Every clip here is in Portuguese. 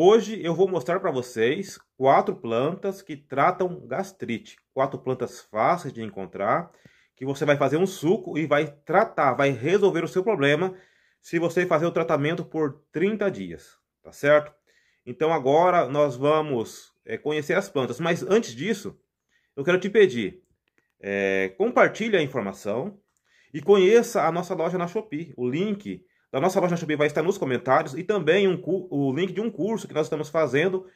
Hoje eu vou mostrar para vocês quatro plantas que tratam gastrite. Quatro plantas fáceis de encontrar, que você vai fazer um suco e vai tratar, vai resolver o seu problema se você fazer o tratamento por 30 dias, tá certo? Então agora nós vamos é, conhecer as plantas, mas antes disso eu quero te pedir, é, compartilhe a informação e conheça a nossa loja na Shopee. O link da nossa loja Shopee vai estar nos comentários e também um, o link de um curso que nós estamos fazendo,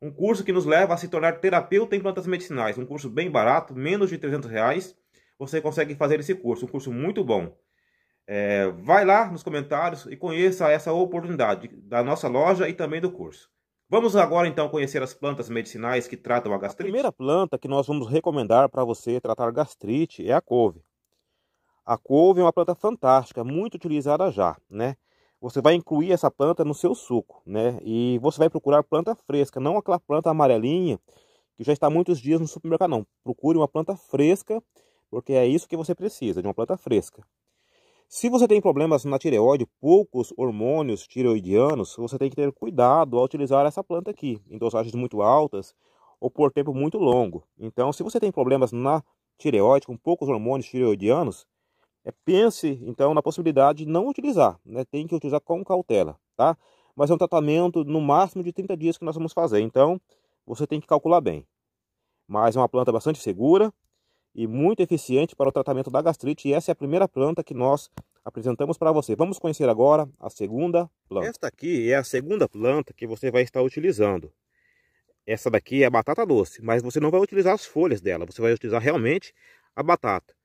um curso que nos leva a se tornar terapeuta em plantas medicinais, um curso bem barato, menos de 300 reais, você consegue fazer esse curso, um curso muito bom. É, vai lá nos comentários e conheça essa oportunidade da nossa loja e também do curso. Vamos agora então conhecer as plantas medicinais que tratam a gastrite. A primeira planta que nós vamos recomendar para você tratar gastrite é a couve. A couve é uma planta fantástica, muito utilizada já, né? Você vai incluir essa planta no seu suco, né? E você vai procurar planta fresca, não aquela planta amarelinha que já está muitos dias no supermercado, não. Procure uma planta fresca, porque é isso que você precisa, de uma planta fresca. Se você tem problemas na tireoide, poucos hormônios tireoidianos, você tem que ter cuidado ao utilizar essa planta aqui, em dosagens muito altas ou por tempo muito longo. Então, se você tem problemas na tireoide com poucos hormônios tireoidianos, é, pense, então, na possibilidade de não utilizar, né? Tem que utilizar com cautela, tá? Mas é um tratamento no máximo de 30 dias que nós vamos fazer, então você tem que calcular bem. Mas é uma planta bastante segura e muito eficiente para o tratamento da gastrite, e essa é a primeira planta que nós apresentamos para você. Vamos conhecer agora a segunda planta. Esta aqui é a segunda planta que você vai estar utilizando. Essa daqui é a batata doce, mas você não vai utilizar as folhas dela, você vai utilizar realmente a batata.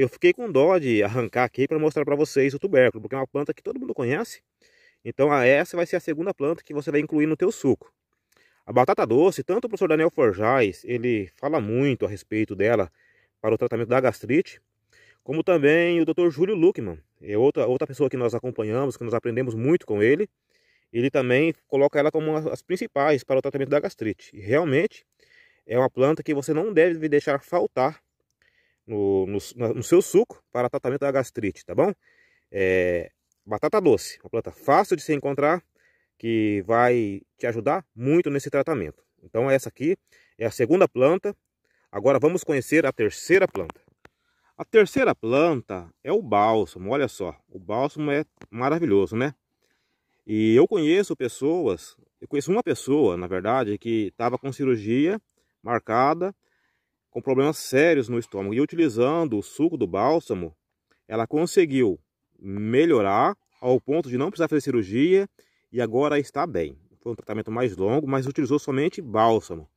Eu fiquei com dó de arrancar aqui para mostrar para vocês o tubérculo, porque é uma planta que todo mundo conhece. Então essa vai ser a segunda planta que você vai incluir no teu suco. A batata doce, tanto o professor Daniel Forjais, ele fala muito a respeito dela para o tratamento da gastrite, como também o Dr. Júlio Luckman, é outra, outra pessoa que nós acompanhamos, que nós aprendemos muito com ele. Ele também coloca ela como as principais para o tratamento da gastrite. E realmente é uma planta que você não deve deixar faltar no, no, no seu suco para tratamento da gastrite, tá bom? É, batata doce, uma planta fácil de se encontrar, que vai te ajudar muito nesse tratamento. Então essa aqui é a segunda planta. Agora vamos conhecer a terceira planta. A terceira planta é o bálsamo, olha só. O bálsamo é maravilhoso, né? E eu conheço pessoas, eu conheço uma pessoa, na verdade, que estava com cirurgia marcada com problemas sérios no estômago. E utilizando o suco do bálsamo, ela conseguiu melhorar ao ponto de não precisar fazer cirurgia e agora está bem. Foi um tratamento mais longo, mas utilizou somente bálsamo.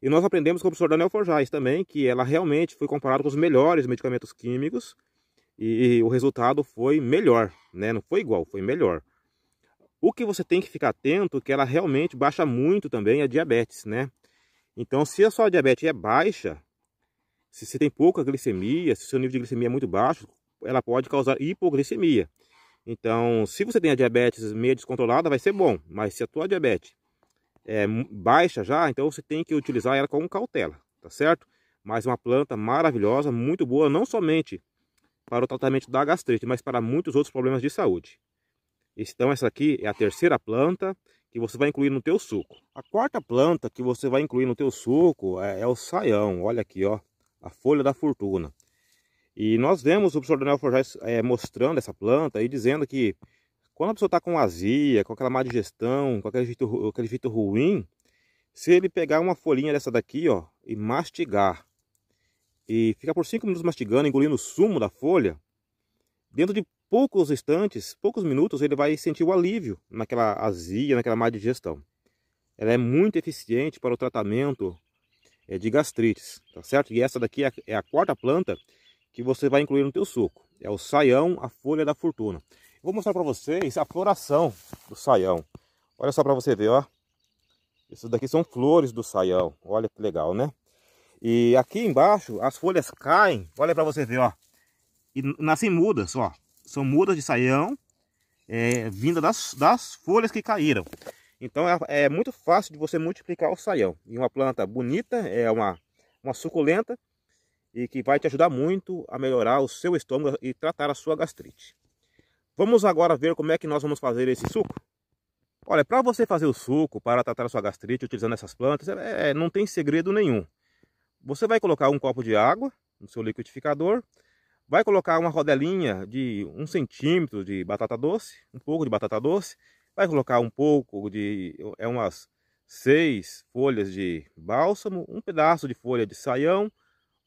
E nós aprendemos com o professor Daniel Forjais também que ela realmente foi comparada com os melhores medicamentos químicos e o resultado foi melhor, né? Não foi igual, foi melhor. O que você tem que ficar atento é que ela realmente baixa muito também a diabetes, né? Então, se a sua diabetes é baixa, se você tem pouca glicemia, se o seu nível de glicemia é muito baixo, ela pode causar hipoglicemia. Então, se você tem a diabetes meio descontrolada, vai ser bom. Mas se a tua diabetes é baixa já, então você tem que utilizar ela com cautela, tá certo? Mas uma planta maravilhosa, muito boa, não somente para o tratamento da gastrite, mas para muitos outros problemas de saúde. Então essa aqui é a terceira planta que você vai incluir no teu suco. A quarta planta que você vai incluir no teu suco é, é o saião. Olha aqui, ó, a folha da fortuna. E nós vemos o professor Daniel Forjais é, mostrando essa planta e dizendo que quando a pessoa está com azia, com aquela má digestão, com aquele jeito, aquele jeito ruim, se ele pegar uma folhinha dessa daqui, ó, e mastigar, e ficar por 5 minutos mastigando, engolindo o sumo da folha, dentro de poucos instantes, poucos minutos, ele vai sentir o alívio naquela azia, naquela má digestão. Ela é muito eficiente para o tratamento eh, de gastrites, tá certo? E essa daqui é, é a quarta planta que você vai incluir no teu suco. É o saião, a folha da fortuna. vou mostrar para vocês a floração do saião. Olha só para você ver, ó. Isso daqui são flores do saião. Olha que legal, né? E aqui embaixo as folhas caem. Olha para você ver, ó. E nascem mudas, ó são mudas de saião é, vinda das, das folhas que caíram. Então é, é, muito fácil de você multiplicar o saião. E uma planta bonita, é uma, uma suculenta e que vai te ajudar muito a melhorar o seu estômago e tratar a sua gastrite. Vamos agora ver como é que nós vamos fazer esse suco. Olha, para você fazer o suco, para tratar a sua gastrite utilizando essas plantas, é, é, não tem segredo nenhum. Você vai colocar um copo de água no seu liquidificador, Vai colocar uma rodelinha de um centímetro de batata doce, um pouco de batata doce. Vai colocar um pouco de, é umas seis folhas de bálsamo, um pedaço de folha de saião,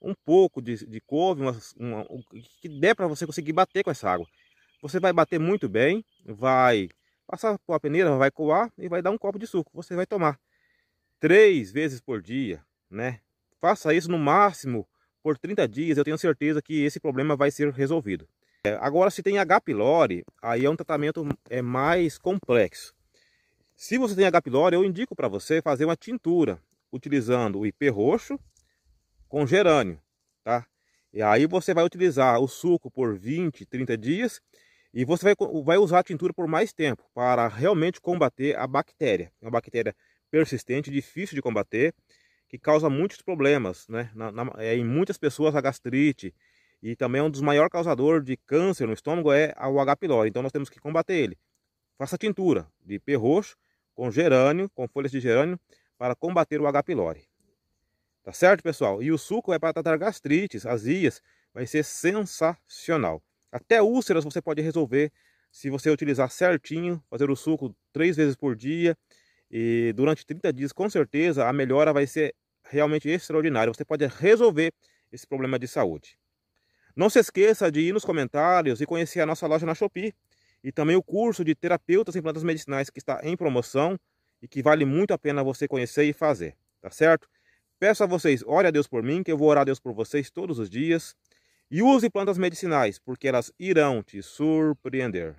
um pouco de, de couve, uma, uma, o que der para você conseguir bater com essa água. Você vai bater muito bem, vai passar por a peneira, vai coar e vai dar um copo de suco. Você vai tomar três vezes por dia, né? Faça isso no máximo por 30 dias, eu tenho certeza que esse problema vai ser resolvido. É, agora, se tem H. pylori, aí é um tratamento é, mais complexo. Se você tem H. pylori, eu indico para você fazer uma tintura utilizando o IP roxo com gerânio, tá? E aí você vai utilizar o suco por 20, 30 dias e você vai, vai usar a tintura por mais tempo para realmente combater a bactéria. É uma bactéria persistente, difícil de combater que causa muitos problemas, né? Na, na, é, em muitas pessoas a gastrite e também é um dos maiores causadores de câncer no estômago é o H. pylori. Então nós temos que combater ele. Faça tintura de pé roxo com gerânio, com folhas de gerânio para combater o H. pylori. Tá certo, pessoal? E o suco é para tratar gastrites, azias, vai ser sensacional. Até úlceras você pode resolver se você utilizar certinho, fazer o suco três vezes por dia, e durante 30 dias, com certeza, a melhora vai ser realmente extraordinária. Você pode resolver esse problema de saúde. Não se esqueça de ir nos comentários e conhecer a nossa loja na Shopee e também o curso de terapeutas em plantas medicinais que está em promoção e que vale muito a pena você conhecer e fazer, tá certo? Peço a vocês, ore a Deus por mim, que eu vou orar a Deus por vocês todos os dias. E use plantas medicinais, porque elas irão te surpreender.